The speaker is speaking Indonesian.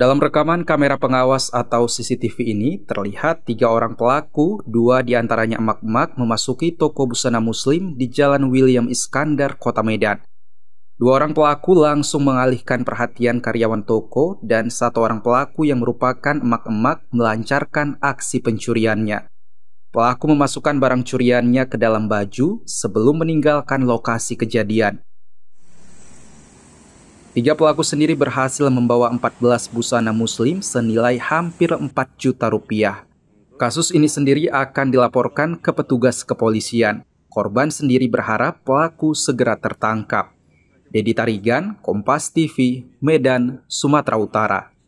Dalam rekaman kamera pengawas atau CCTV ini, terlihat tiga orang pelaku, dua diantaranya emak-emak, memasuki toko busana muslim di Jalan William Iskandar, Kota Medan. Dua orang pelaku langsung mengalihkan perhatian karyawan toko dan satu orang pelaku yang merupakan emak-emak melancarkan aksi pencuriannya. Pelaku memasukkan barang curiannya ke dalam baju sebelum meninggalkan lokasi kejadian. Tiga pelaku sendiri berhasil membawa 14 busana muslim senilai hampir 4 juta rupiah. Kasus ini sendiri akan dilaporkan ke petugas kepolisian. Korban sendiri berharap pelaku segera tertangkap. Dedi Tarigan, Kompas TV, Medan, Sumatera Utara.